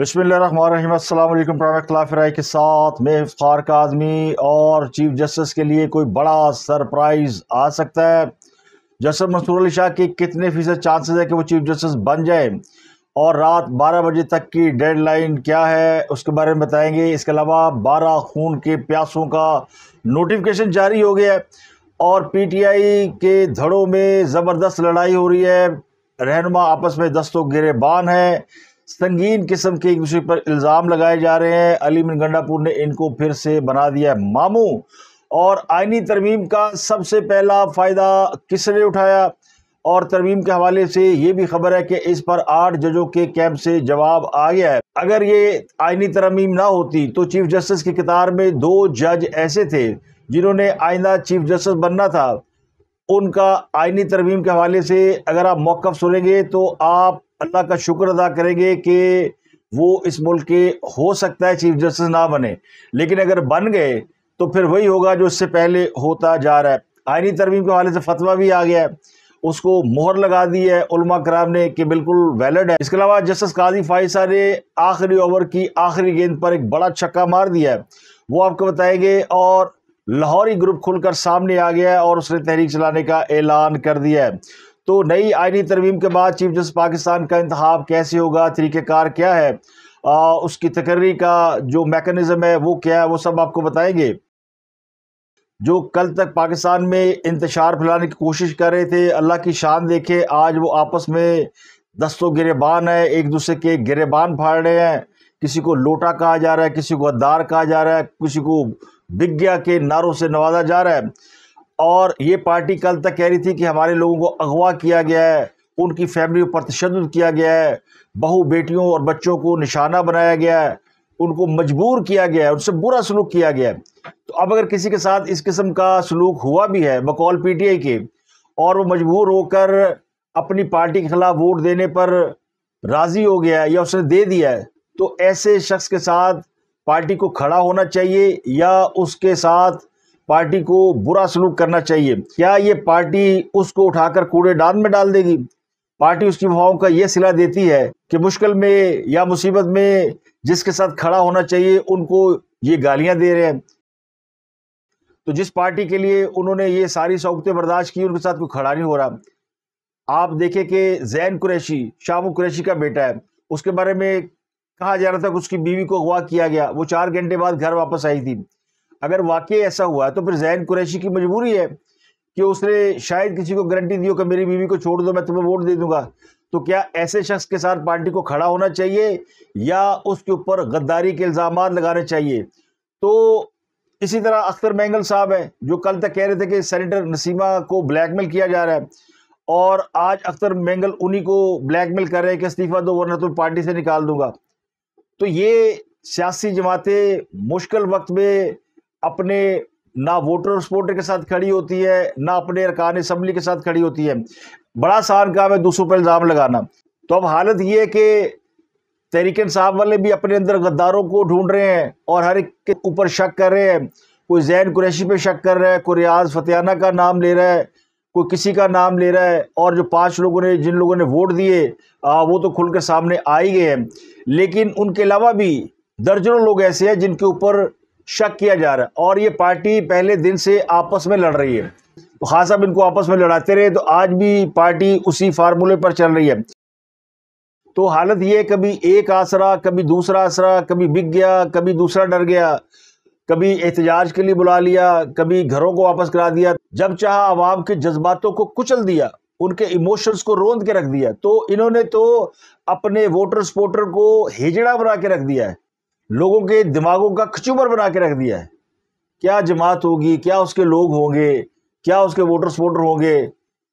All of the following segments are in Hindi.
बसमिलीम के साथ मैं फ़ार आदमी और चीफ जस्टिस के लिए कोई बड़ा सरप्राइज़ आ सकता है जस्टिस मंसूर अली शाह के कितने फ़ीसद चांसेस है कि वो चीफ जस्टिस बन जाए और रात 12 बजे तक की डेडलाइन क्या है उसके बारे में बताएंगे इसके अलावा 12 खून के प्यासों का नोटिफिकेशन जारी हो गया है और आई के धड़ों में ज़बरदस्त लड़ाई हो रही है रहनुमा आपस में दस्तों गिरेबान है संगीन किस्म के एक दूसरे पर इल्ज़ाम लगाए जा रहे हैं अली मिन गंडापुर ने इनको फिर से बना दिया है मामू और आइनी तरमीम का सबसे पहला फ़ायदा किसने उठाया और तरमीम के हवाले से ये भी खबर है कि इस पर आठ जजों के कैंप से जवाब आ गया है अगर ये आइनी तरमीम ना होती तो चीफ जस्टिस की कतार में दो जज ऐसे थे जिन्होंने आइंदा चीफ जस्टिस बनना था उनका आइनी तरमीम के हवाले से अगर आप मौक़ सुनेंगे तो आप अल्लाह का शुक्र अदा करेंगे कि वो इस मुल्क के हो सकता है चीफ जस्टिस ना बने लेकिन अगर बन गए तो फिर वही होगा जो इससे पहले होता जा रहा है आइनी तरमीम के हवाले से फतवा भी आ गया है उसको मोहर लगा दी है उलमा कराम ने कि बिल्कुल वैलिड है इसके अलावा जस्टिस काजी फाइसा ने आखिरी ओवर की आखिरी गेंद पर एक बड़ा छक्का मार दिया है वो आपको बताएंगे और लाहौरी ग्रुप खुलकर सामने आ गया है और उसने तहरीक चलाने का ऐलान कर दिया है तो नई आइनी तरमीम के बाद चीफ जस्टिस पाकिस्तान का इंतखब कैसे होगा तरीक़ेकार क्या है आ, उसकी तकर्री का जो मेकनिज़म है वो क्या है वो सब आपको बताएंगे जो कल तक पाकिस्तान में इंतशार फैलाने की कोशिश कर रहे थे अल्लाह की शान देखे आज वो आपस में दस्तों गिरेबान है एक दूसरे के गिरेबान फाड़ रहे हैं किसी को लोटा कहा जा रहा है किसी को अद्दार कहा जा रहा है किसी को बिग्या के नारों से नवाजा जा रहा है और ये पार्टी कल तक कह रही थी कि हमारे लोगों को अगवा किया गया है उनकी फैमिली पर तशद किया गया है बहू बेटियों और बच्चों को निशाना बनाया गया है उनको मजबूर किया गया है उनसे बुरा सलूक किया गया है तो अब अगर किसी के साथ इस किस्म का सलूक हुआ भी है बकौल पीटीआई के और वो मजबूर होकर अपनी पार्टी के खिलाफ वोट देने पर राज़ी हो गया है या उसने दे दिया है तो ऐसे शख्स के साथ पार्टी को खड़ा होना चाहिए या उसके साथ पार्टी को बुरा सलूक करना चाहिए क्या ये पार्टी उसको उठाकर कूड़ेदान में डाल देगी पार्टी उसकी भावों का यह सिला देती है कि मुश्किल में या मुसीबत में जिसके साथ खड़ा होना चाहिए उनको ये गालियां दे रहे हैं तो जिस पार्टी के लिए उन्होंने ये सारी सौगतें बर्दाश्त की उनके साथ कोई खड़ा नहीं हो रहा आप देखें कि जैन कुरैशी शाम कुरैशी का बेटा है उसके बारे में कहा जा रहा था कि उसकी बीवी को अगवा किया गया वो चार घंटे बाद घर वापस आई थी अगर वाकई ऐसा हुआ तो फिर जैन कुरैशी की मजबूरी है कि उसने शायद किसी को गारंटी दी हो कि मेरी बीवी को छोड़ दो मैं तुम्हें वोट दे दूंगा तो क्या ऐसे शख्स के साथ पार्टी को खड़ा होना चाहिए या उसके ऊपर गद्दारी के इल्ज़ाम लगाने चाहिए तो इसी तरह अख्तर मैंगल साहब हैं जो कल तक कह रहे थे कि सेनेटर नसीमा को ब्लैकमेल किया जा रहा है और आज अख्तर मैंगल उन्हीं को ब्लैकमेल कर रहे हैं कि इस्तीफ़ा दो वरना तुम तो पार्टी से निकाल दूंगा तो ये सियासी जमातें मुश्किल वक्त में अपने ना वोटर सपोर्टर के साथ खड़ी होती है ना अपने अरकान असम्बली के साथ खड़ी होती है बड़ा आसान काम है दूसरों पर इल्ज़ाम लगाना तो अब हालत ये है कि तहरीक साहब वाले भी अपने अंदर गद्दारों को ढूंढ रहे हैं और हर एक के ऊपर शक कर रहे हैं कोई जैन कुरैशी पे शक कर रहा है कोई रियाज फतेहाना का नाम ले रहा है कोई किसी का नाम ले रहा है और जो पांच लोगों ने जिन लोगों ने वोट दिए वो तो खुल के सामने आ ही गए हैं लेकिन उनके अलावा भी दर्जनों लोग ऐसे हैं जिनके ऊपर शक किया जा रहा है और ये पार्टी पहले दिन से आपस में लड़ रही है तो खास साहब इनको आपस में लड़ाते रहे तो आज भी पार्टी उसी फार्मूले पर चल रही है तो हालत ये कभी एक आसरा कभी दूसरा आसरा कभी बिक गया कभी दूसरा डर गया कभी एहतजाज के लिए बुला लिया कभी घरों को वापस करा दिया जब चाह आवाम के जज्बातों को कुचल दिया उनके इमोशंस को रोंद के रख दिया तो इन्होंने तो अपने वोटर सपोर्टर को हिजड़ा बना के रख दिया है लोगों के दिमागों का खचूबर बना के रख दिया है क्या जमात होगी क्या उसके लोग होंगे क्या उसके वोटर वोटर होंगे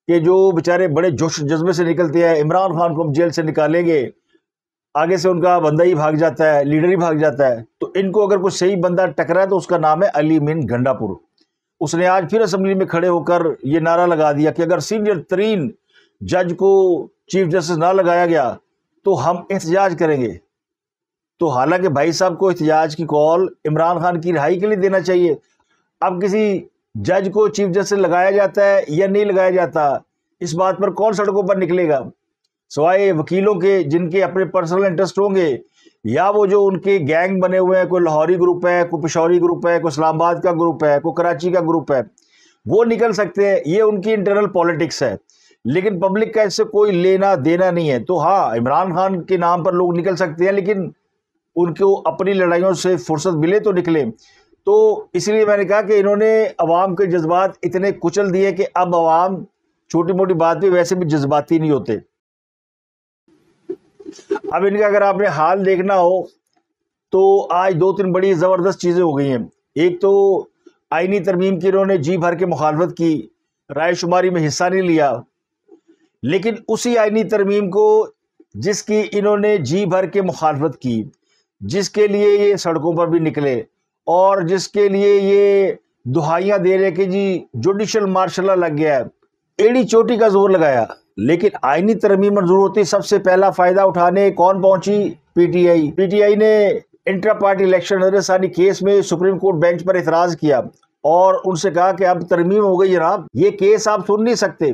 कि जो बेचारे बड़े जोश जज्बे से निकलते हैं इमरान खान को हम जेल से निकालेंगे आगे से उनका बंदा ही भाग जाता है लीडर ही भाग जाता है तो इनको अगर कोई सही बंदा टकरा है तो उसका नाम है अली मिन गंडापुर उसने आज फिर असम्बली में खड़े होकर ये नारा लगा दिया कि अगर सीनियर तरीन जज को चीफ जस्टिस ना लगाया गया तो हम एहतजाज करेंगे तो हालांकि भाई साहब को एहतजाज की कॉल इमरान खान की रिहाई के लिए देना चाहिए अब किसी जज को चीफ जस्टिस लगाया जाता है या नहीं लगाया जाता इस बात पर कौन सड़कों पर निकलेगा सवाए वकीलों के जिनके अपने पर्सनल इंटरेस्ट होंगे या वो जो उनके गैंग बने हुए हैं कोई लाहौरी ग्रुप है कोई पिशौरी ग्रुप है कोई इस्लामाबाद का ग्रुप है कोई कराची का ग्रुप है वो निकल सकते हैं ये उनकी इंटरनल पॉलिटिक्स है लेकिन पब्लिक का इससे कोई लेना देना नहीं है तो हाँ इमरान खान के नाम पर लोग निकल सकते हैं लेकिन उनको अपनी लड़ाइयों से फुर्सत मिले तो निकले तो इसलिए मैंने कहा कि इन्होंने अवाम के जज्बात इतने कुचल दिए कि अब अवाम छोटी मोटी बात भी वैसे भी जज्बाती नहीं होते अब इनका अगर आपने हाल देखना हो तो आज दो तीन बड़ी ज़बरदस्त चीज़ें हो गई हैं एक तो आइनी तरमीम की इन्होंने जी भर के मुखालफत की रायशुमारी में हिस्सा नहीं लिया लेकिन उसी आइनी तरमीम को जिसकी इन्होंने जी भर के मुखालफत की जिसके लिए ये सड़कों पर भी निकले और जिसके लिए ये दुहाइया दे रहे कि जी जुडिशल मार्शल लग गया है एड़ी चोटी का जोर लगाया लेकिन आइनी तरमीम मंजूर होती सबसे पहला फ़ायदा उठाने कौन पहुंची पीटीआई पीटीआई ने इंटर पार्टी इलेक्शन नजरसानी केस में सुप्रीम कोर्ट बेंच पर इतराज़ किया और उनसे कहा कि अब तरमीम हो गई जनाब ये केस आप सुन नहीं सकते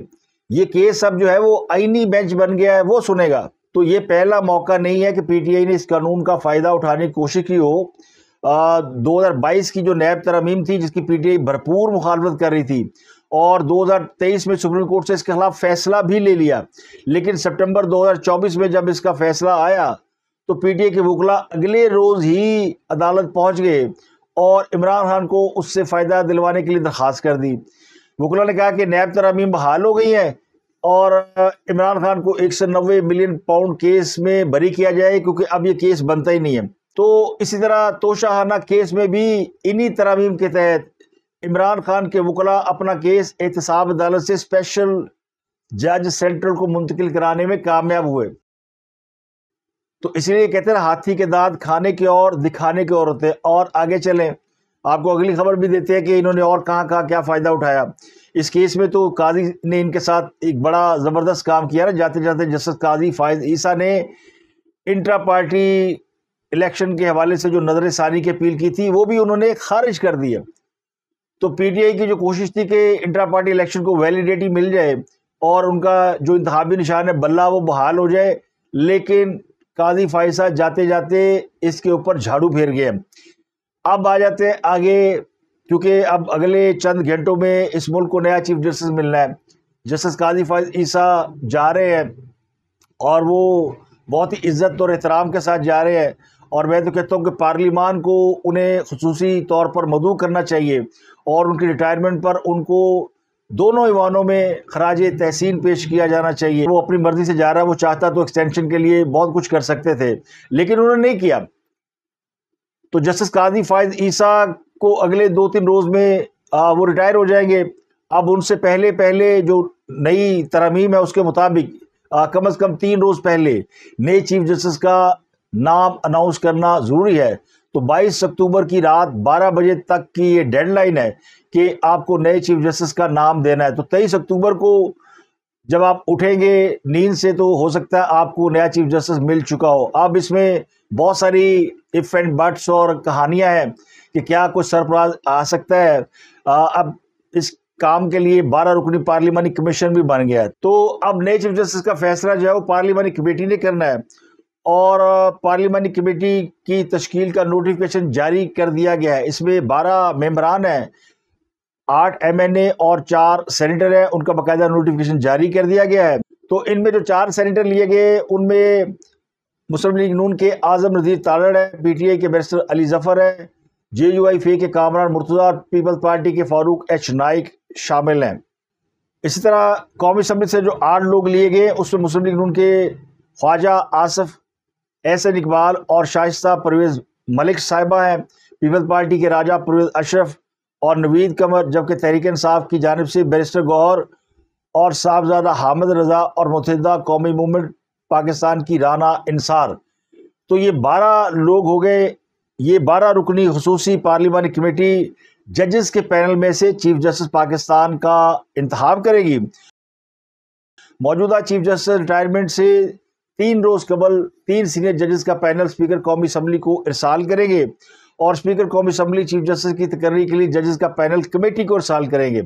ये केस अब जो है वो आईनी बेंच बन गया है वो सुनेगा तो ये पहला मौका नहीं है कि पीटीआई ने इस कानून का फ़ायदा उठाने की कोशिश की हो हज़ार बाईस की जो नैब तरमीम थी जिसकी पीटीआई भरपूर मुखालफत कर रही थी और 2023 में सुप्रीम कोर्ट से इसके खिलाफ फैसला भी ले लिया लेकिन सितंबर 2024 में जब इसका फैसला आया तो पीटीए के वकला अगले रोज़ ही अदालत पहुंच गए और इमरान खान को उससे फ़ायदा दिलवाने के लिए दरख्वास्त कर दी वकला ने कहा कि नैब तरमीम बहाल हो गई है और इमरान खान को एक सौ नब्बे मिलियन पाउंड केस में बरी किया जाए क्योंकि अब ये केस बनता ही नहीं है तो इसी तरह तोशाहाना केस में भी इन्हीं तरामीम के तहत इमरान खान के वकला अपना केस एहतसाब अदालत से स्पेशल जज सेंट्रल को मुंतकिल कराने में कामयाब हुए तो इसलिए कहते हैं हाथी के दांत खाने की और दिखाने के और होते हैं और आगे चलें आपको अगली खबर भी देते हैं कि इन्होंने और कहाँ कहाँ क्या फ़ायदा उठाया इस केस में तो काजी ने इनके साथ एक बड़ा ज़बरदस्त काम किया ना जाते जाते जस्टिस काजी फायज ईसा ने इंट्रा पार्टी इलेक्शन के हवाले से जो नजर सारी की अपील की थी वो भी उन्होंने खारिज कर दिया तो पीटीआई की जो कोशिश थी कि इंट्रा पार्टी इलेक्शन को वैलिडिटी मिल जाए और उनका जो इंतबी निशान है बल्ला वो बहाल हो जाए लेकिन काजी फायसा जाते जाते इसके ऊपर झाड़ू फेर गए अब आ जाते हैं आगे क्योंकि अब अगले चंद घंटों में इस मुल्क को नया चीफ जस्टिस मिलना है जस्टिस काजी ईसा जा रहे हैं और वो बहुत ही इज़्ज़त और एहतराम के साथ जा रहे हैं और मैं तो कहता हूँ कि पार्लिमान को उन्हें खसूसी तौर पर मदू करना चाहिए और उनकी रिटायरमेंट पर उनको दोनों ईवानों में खराज तहसीन पेश किया जाना चाहिए वो अपनी मर्ज़ी से जा रहा है वो चाहता तो एक्सटेंशन के लिए बहुत कुछ कर सकते थे लेकिन उन्होंने नहीं किया तो जस्टिस काजी फायद ईसा को अगले दो तीन रोज़ में आ, वो रिटायर हो जाएंगे अब उनसे पहले पहले जो नई तरमीम है उसके मुताबिक कम अज़ कम तीन रोज़ पहले नए चीफ जस्टिस का नाम अनाउंस करना ज़रूरी है तो 22 अक्टूबर की रात 12 बजे तक की ये डेडलाइन है कि आपको नए चीफ जस्टिस का नाम देना है तो 23 अक्टूबर को जब आप उठेंगे नींद से तो हो सकता है आपको नया चीफ जस्टिस मिल चुका हो अब इसमें बहुत सारी इफ़ एंड बट्स और कहानियाँ हैं कि क्या कुछ सरप्राइज आ सकता है आ, अब इस काम के लिए बारह रुकनी पार्लियामानी कमीशन भी बन गया है तो अब नए चीफ जस्टिस का फैसला जो है वो पार्लियामानी कमेटी ने करना है और पार्लियामानी कमेटी की तश्कील का नोटिफिकेशन जारी कर दिया गया है इसमें बारह मेम्बरान हैं आठ ए और चार सेनेटर हैं उनका बाकायदा नोटिफिकेशन जारी कर दिया गया है तो इनमें जो चार सेनेटर लिए गए उनमें मुस्लिम लीग नून के आजम नज़ीर तालड़ है पीटीआई के बैरिस्टर अली जफ़र है जे यू आई फे के कामरान मुर्तजा पीपल्स पार्टी के फारूक एच नाइक शामिल हैं इसी तरह कौमी असम्बली से जो आठ लोग लिए गए उसमें मुस्लिम लीग नून के ख्वाजा आसफ एहसन इकबाल और शाइस्ता परवेज़ मलिक साहिबा हैं पीपल्स पार्टी के राजा परवेज़ अशरफ और नवीद कमर जबकि तहरीक इंसाफ की जानब से बैरिस्टर गौहर और साहबजादा हामिद रजा और मुतहदा कौमी मूवमेंट पाकिस्तान की राना इंसार तो ये बारह लोग हो गए ये बारह रुकनी खसूसी पार्लिमानी कमेटी जजेस के पैनल में से चीफ जस्टिस पाकिस्तान का इंतहा करेगी मौजूदा चीफ जस्टिस रिटायरमेंट से तीन रोज़ कबल तीन सीनियर जजेस का पैनल स्पीकर कौमी असम्बली को इरसाल करेंगे और स्पीकर कौमी असम्बली चीफ जस्टिस की तकर्री के लिए जजेस का पैनल कमेटी को इरसाल करेंगे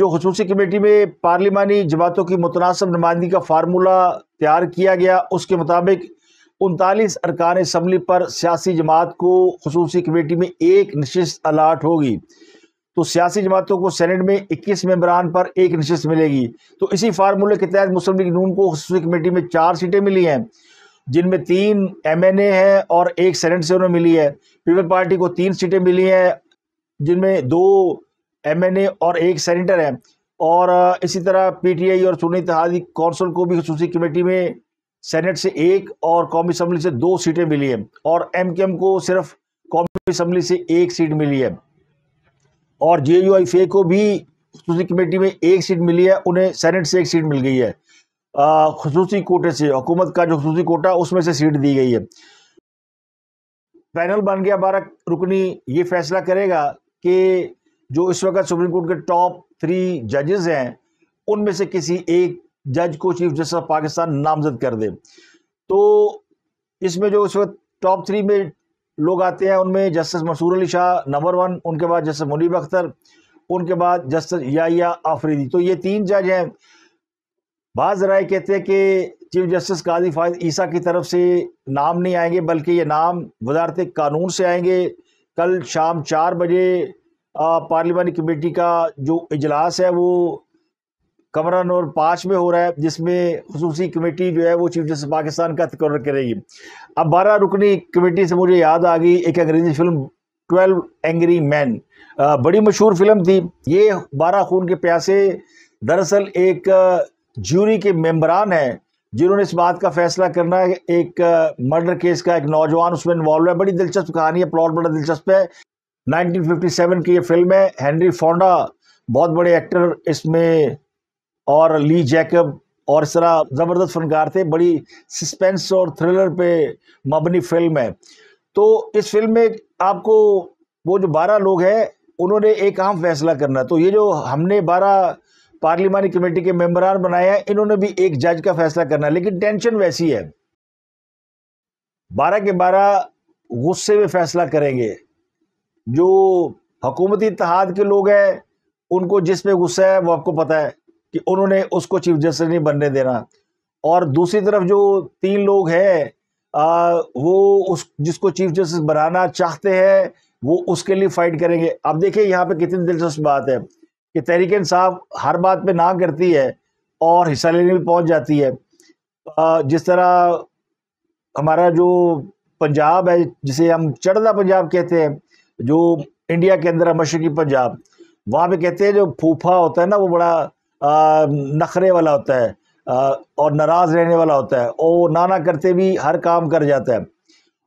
जो खसूस कमेटी में पार्लिमानी जमातों की मुतनासब नुमाइंदगी का फार्मूला तैयार किया गया उसके मुताबिक उनतालीस अरकान इसम्बली पर सियासी जमात को खसूस कमेटी में एक नशस्त अलाट होगी तो सियासी जमातों को सैनट में इक्कीस मेम्बरान पर एक नशस्त मिलेगी तो इसी फार्मूले के तहत मुस्लिम लीग नून को खसूस कमेटी में चार सीटें मिली हैं जिनमें तीन एम एन ए हैं और एक सैनट से उन्हें मिली है पीपल पार्टी को तीन सीटें मिली हैं जिनमें दो एम एन ए और एक सैनिटर हैं और इसी तरह पी टी आई और सुनी तहादी कौंसल को भी खसूस कमेटी में सेनेट से एक और कौमी असम्बली से दो सीटें मिली हैं और एम के एम को सिर्फ कौमी असम्बली से एक सीट मिली है और जे यू आई को भी खसूसी कमेटी में एक सीट मिली है उन्हें सेनेट से एक सीट मिल गई है खसूसी कोटे से हुकूमत का जो खसूसी कोटा उसमें से सीट दी गई है पैनल बन गया बारह रुकनी ये फैसला करेगा कि जो इस वक्त सुप्रीम कोर्ट के टॉप थ्री जजेस हैं उनमें से किसी एक जज को चीफ जस्टिस ऑफ पाकिस्तान नामजद कर दे तो इसमें जो इस वक्त टॉप थ्री में लोग आते हैं उनमें justice Mansoor Ali Shah number one उनके बाद जस्टिस मुनीब अख्तर उनके बाद जस्टिस याया आफरीदी तो ये तीन जज हैं बाज़ राय कहते हैं कि चीफ जस्टिस काजी फायद ईसा की तरफ से नाम नहीं आएंगे बल्कि ये नाम वजारत कानून से आएंगे कल शाम चार बजे पार्लियामानी कमेटी का जो इजलास है वो कमरा नंबर पाँच में हो रहा है जिसमें खसूसी कमेटी जो है वो चीफ जस्टिस पाकिस्तान का तकर करेगी अब बारह रुकनी कमेटी से मुझे याद आ गई एक अंग्रेज़ी फिल्म ट्वेल्व एंग्री मैन बड़ी मशहूर फिल्म थी ये बारह खून के प्यासे दरअसल एक ज्यूरी के मेम्बरान हैं जिन्होंने इस बात का फैसला करना है एक मर्डर केस का एक नौजवान उसमें इन्वॉल्व है बड़ी दिलचस्प कहानी है प्लॉट बड़ा दिलचस्प है 1957 की ये फिल्म है हेनरी फोंडा बहुत बड़े एक्टर इसमें और ली जैकब और इस तरह ज़बरदस्त फनकार थे बड़ी सस्पेंस और थ्रिलर पे मबनी फिल्म है तो इस फिल्म में आपको वो जो बारह लोग हैं उन्होंने एक अहम फैसला करना तो ये जो हमने बारह पार्लिमानी कमेटी के मेम्बरान बनाए हैं इन्होंने भी एक जज का फैसला करना लेकिन टेंशन वैसी है बारह के बारह गुस्से में फैसला करेंगे जो हकूमती इतिहाद के लोग हैं उनको जिस पे गुस्सा है वो आपको पता है कि उन्होंने उसको चीफ जस्टिस नहीं बनने देना और दूसरी तरफ जो तीन लोग हैं वो उस जिसको चीफ जस्टिस बनाना चाहते हैं वो उसके लिए फाइट करेंगे अब देखिए यहाँ पे कितनी दिलचस्प बात है कि तहरीक इंसाफ हर बात पे ना करती है और हिस्सा लेने भी पहुँच जाती है जिस तरह हमारा जो पंजाब है जिसे हम चढ़दा पंजाब कहते हैं जो इंडिया के अंदर है मशरकी पंजाब वहाँ पे कहते हैं जो फूफा होता है ना वो बड़ा नखरे वाला होता है और नाराज़ रहने वाला होता है और वो ना ना करते भी हर काम कर जाता है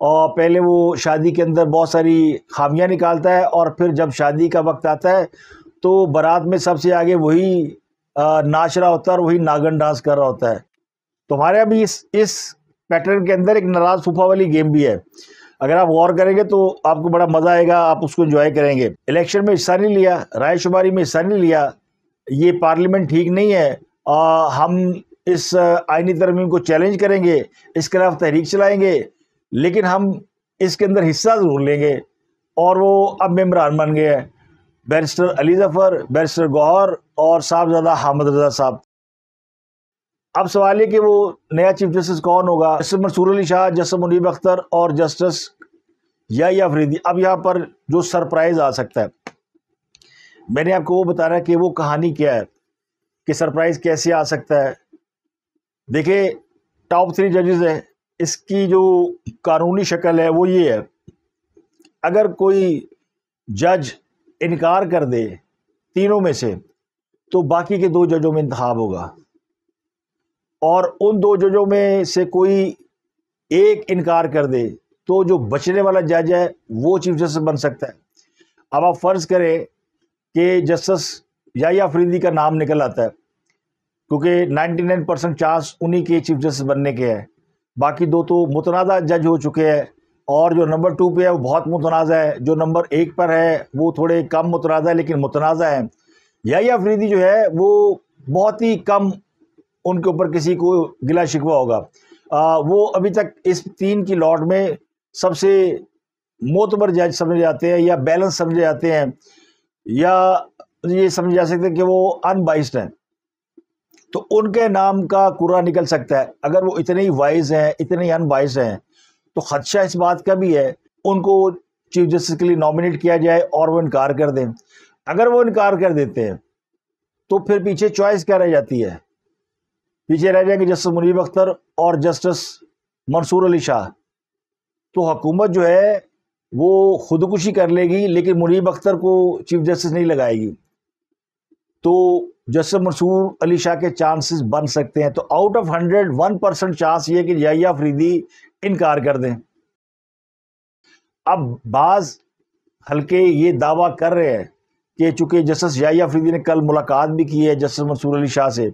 और पहले वो शादी के अंदर बहुत सारी खामियां निकालता है और फिर जब शादी का वक्त आता है तो बारात में सबसे आगे वही नाच रहा होता है और वही नागन डांस कर रहा होता है तुम्हारे अभी इस इस पैटर्न के अंदर एक नाराज़ फूफा वाली गेम भी है अगर आप गौर करेंगे तो आपको बड़ा मज़ा आएगा आप उसको इन्जॉय करेंगे इलेक्शन में हिस्सा नहीं लिया रायशुमारी में हिस्सा नहीं लिया ये पार्लियामेंट ठीक नहीं है आ, हम इस आइनी तरमीम को चैलेंज करेंगे इसके खिलाफ तहरीक चलाएंगे लेकिन हम इसके अंदर हिस्सा ज़रूर लेंगे और वो अब मेम्बरान बन गए हैं बैरिस्टर अली जफ़र बैरिस्टर गौहर और साहबजादा हामद रजा साहब अब सवाल है कि वो नया चीफ जस्टिस कौन होगा जस्टिस मंसूर अली शाह जस्टिस मुनीब अख्तर और जस्टिस या फरीदी अब यहाँ पर जो सरप्राइज़ आ सकता है मैंने आपको वो बताना कि वो कहानी क्या है कि सरप्राइज़ कैसे आ सकता है देखिए टॉप थ्री जजेस हैं इसकी जो कानूनी शक्ल है वो ये है अगर कोई जज इनकार कर दे तीनों में से तो बाकी के दो जजों में इंतहा होगा और उन दो जजों में से कोई एक इनकार कर दे तो जो बचने वाला जज है वो चीफ जस्टिस बन सकता है अब आप फ़र्ज़ करें कि जस्टिस याया फरीदी का नाम निकल आता है क्योंकि 99 परसेंट चांस उन्हीं के चीफ जस्टिस बनने के हैं बाकी दो तो मुतनाज़ा जज हो चुके हैं और जो नंबर टू पे है वो बहुत मुतनाज़ा है जो नंबर एक पर है वो थोड़े कम मुतनाज़ा है लेकिन मुतनाज़ा है याया फरीदी जो है वो बहुत ही कम उनके ऊपर किसी को गिला शिकवा होगा आ, वो अभी तक इस तीन की लॉट में सबसे मोतबर जज समझे जाते हैं या बैलेंस समझे जाते हैं या ये समझ जा सकते हैं कि वो अनबाइस्ड हैं तो उनके नाम का कुरा निकल सकता है अगर वो इतने ही वाइज हैं इतने ही अनवाइज हैं तो खदशा इस बात का भी है उनको चीफ जस्टिस के लिए नॉमिनेट किया जाए और वो इनकार कर दें अगर वो इनकार कर देते हैं तो फिर पीछे चॉइस क्या रह जाती है पीछे रह जाएंगे जस्टिस मुनीब अख्तर और जस्टिस मंसूर अली शाह तो हुकूमत जो है वो खुदकुशी कर लेगी लेकिन मुनीब अख्तर को चीफ जस्टिस नहीं लगाएगी तो जस्टिस मंसूर अली शाह के चांसेस बन सकते हैं तो out of hundred one percent chance ये कि जया फरीदी इनकार कर दें अब बाज हल्के ये दावा कर रहे हैं कि चूंकि जस्टिस जया फरीदी ने कल मुलाकात भी की है जस्टिस मंसूर अली शाह से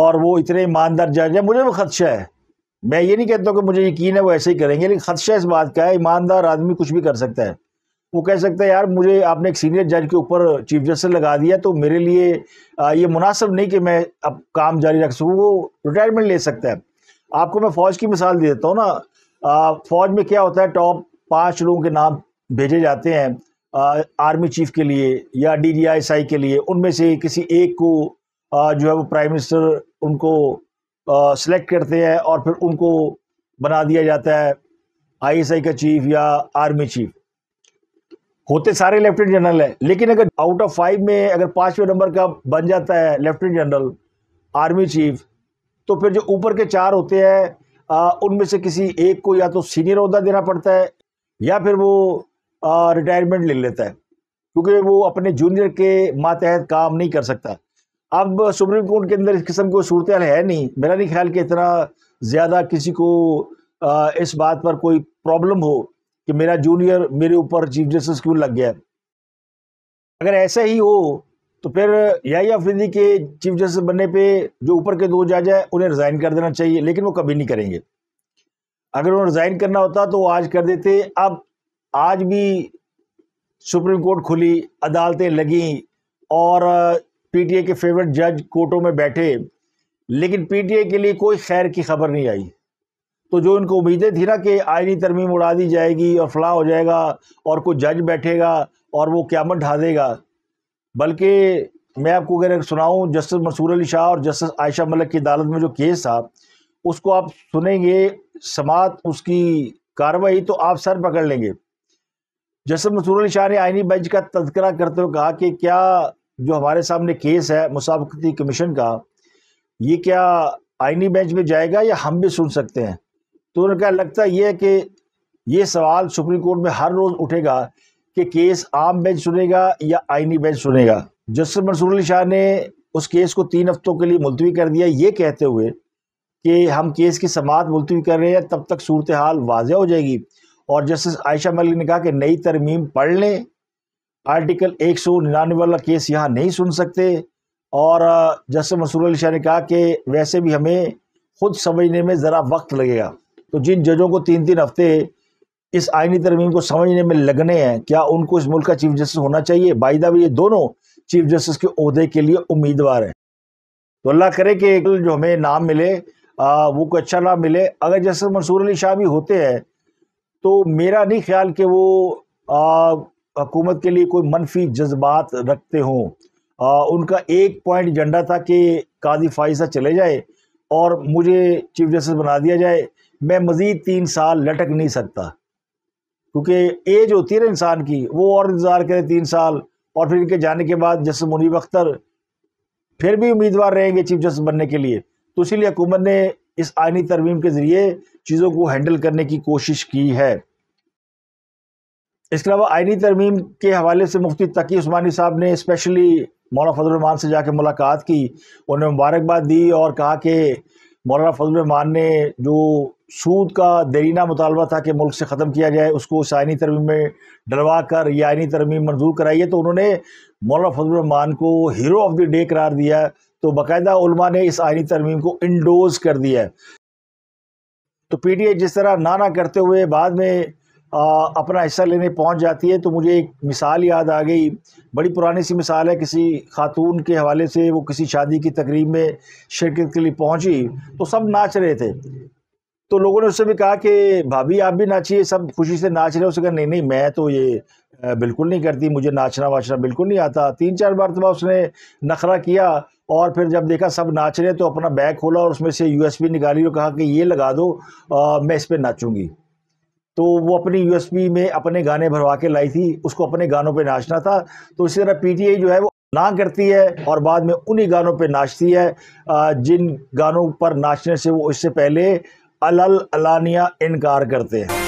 और वो इतने ईमानदार जज है मुझे भी खदशा है मैं ये नहीं कहता हूँ कि मुझे यकीन है वो ऐसे ही करेंगे लेकिन खदशा इस बात का है ईमानदार आदमी कुछ भी कर सकता है वो कह सकता है यार मुझे आपने एक सीनियर जज के ऊपर चीफ जस्टिस लगा दिया तो मेरे लिए ये मुनासब नहीं कि मैं अब काम जारी रख सकूँ वो रिटायरमेंट ले सकता है आपको मैं फ़ौज की मिसाल दे देता हूँ ना फ़ौज में क्या होता है टॉप पाँच लोगों के नाम भेजे जाते हैं आ, आर्मी चीफ के लिए या डी के लिए उनमें से किसी एक को आ, जो है वो प्राइम मिनिस्टर उनको सेलेक्ट करते हैं और फिर उनको बना दिया जाता है आईएसआई का चीफ या आर्मी चीफ होते सारे लेफ्टिनेंट जनरल हैं लेकिन अगर आउट ऑफ फाइव में अगर पाँचवें नंबर का बन जाता है लेफ्टिनेंट जनरल आर्मी चीफ तो फिर जो ऊपर के चार होते हैं उनमें से किसी एक को या तो सीनियर अहदा देना पड़ता है या फिर वो रिटायरमेंट ले लेता है क्योंकि वो अपने जूनियर के मातहत काम नहीं कर सकता अब सुप्रीम कोर्ट के अंदर इस किस्म को सूरत है नहीं मेरा नहीं ख्याल कि इतना ज़्यादा किसी को इस बात पर कोई प्रॉब्लम हो कि मेरा जूनियर मेरे ऊपर चीफ जस्टिस क्यों लग गया अगर ऐसा ही हो तो फिर यही अफरीदी के चीफ जस्टिस बनने पे जो ऊपर के दो जज हैं उन्हें रिज़ाइन कर देना चाहिए लेकिन वो कभी नहीं करेंगे अगर उन्हें रिज़ाइन करना होता तो आज कर देते अब आज भी सुप्रीम कोर्ट खुली अदालतें लगी और पीटीए के फेवरेट जज कोर्टों में बैठे लेकिन पीटीए के लिए कोई खैर की खबर नहीं आई तो जो इनको उम्मीदें थी ना कि आईनी तरमीम उड़ा दी जाएगी और फला हो जाएगा और कोई जज बैठेगा और वो क्यामत ढा देगा बल्कि मैं आपको अगर सुनाऊं जस्टिस मंसूर अली शाह और जस्टिस आयशा मलिक की अदालत में जो केस था उसको आप सुनेंगे समात उसकी कार्रवाई तो आप सर पकड़ लेंगे जस्टिस मंसूर अली शाह ने आइनी बेंच का तस्करा करते हुए कहा कि क्या जो हमारे सामने केस है मुसाफती कमीशन का ये क्या आइनी बेंच में जाएगा या हम भी सुन सकते हैं तो उन्होंने कहा लगता यह है कि ये सवाल सुप्रीम कोर्ट में हर रोज़ उठेगा कि केस आम बेंच सुनेगा या आइनी बेंच सुनेगा जस्टिस मंसूर अली शाह ने उस केस को तीन हफ्तों के लिए मुलतवी कर दिया ये कहते हुए कि हम केस की समात मुलतवी कर रहे हैं तब तक सूरत हाल वाजह हो जाएगी और जस्टिस आयशा मलिक ने कहा कि नई तरमीम पढ़ लें आर्टिकल एक सौ निन्यानवे वाला केस यहाँ नहीं सुन सकते और जस मंसूर अली शाह ने कहा कि वैसे भी हमें खुद समझने में ज़रा वक्त लगेगा तो जिन जजों को तीन तीन हफ्ते इस आइनी तरमीम को समझने में लगने हैं क्या उनको इस मुल्क का चीफ जस्टिस होना चाहिए बाईदा भी ये दोनों चीफ जस्टिस के अहदे के लिए उम्मीदवार हैं तो अल्लाह करे कि जो हमें नाम मिले आ, वो कोई अच्छा नाम मिले अगर जस्टिस मंसूर अली शाह भी होते हैं तो मेरा नहीं ख्याल कि वो आ, हुकूमत के लिए कोई मनफी जज्बात रखते हों उनका एक पॉइंट एजेंडा था कि काजी फाइसा चले जाए और मुझे चीफ जस्टिस बना दिया जाए मैं मज़ीद तीन साल लटक नहीं सकता क्योंकि एज होती है ना इंसान की वो और इंतज़ार करे तीन साल और फिर इनके जाने के बाद जस्टिस मुनीब अख्तर फिर भी उम्मीदवार रहेंगे चीफ जस्टिस बनने के लिए तो इसीलिए हुकूमत ने इस आइनी तरमीम के ज़रिए चीज़ों को हैंडल करने की कोशिश की है इसके अलावा आइनी तरमीम के हवाले से मुफ्ती तकी उस्मानी साहब ने स्पेशली मौलाना फजलरहमान से जाके मुलाकात की उन्हें मुबारकबाद दी और कहा कि मौलाना फजलरहमान ने जो सूद का देरीना मुतालबा था कि मुल्क से ख़त्म किया जाए उसको उस आइनी तरमीम में डलवा कर यह आइनी तरमीम मंजूर कराई है तो उन्होंने मौलाना फजलरहमान को हीरो ऑफ द डे करार दिया तो बाकायदा ने इस आइनी तरमीम को इंडोज़ कर दिया तो पी टी आई जिस तरह ना ना करते हुए बाद में आ, अपना हिस्सा लेने पहुंच जाती है तो मुझे एक मिसाल याद आ गई बड़ी पुरानी सी मिसाल है किसी खातून के हवाले से वो किसी शादी की तकरीब में शिरकत के लिए पहुंची तो सब नाच रहे थे तो लोगों ने उससे भी कहा कि भाभी आप भी नाचिए सब खुशी से नाच रहे हो उसने कहा नहीं नहीं मैं तो ये बिल्कुल नहीं करती मुझे नाचना वाचना बिल्कुल नहीं आता तीन चार बार तो उसने नखरा किया और फिर जब देखा सब नाच रहे तो अपना बैग खोला और उसमें से यूएसपी निकाली और कहा कि ये लगा दो आ, मैं इस पर नाचूंगी तो वो अपनी यू में अपने गाने भरवा के लाई थी उसको अपने गानों पे नाचना था तो इसी तरह पी जो है वो ना करती है और बाद में उन्हीं गानों पे नाचती है जिन गानों पर नाचने से वो इससे पहले अलल अलानिया इनकार करते हैं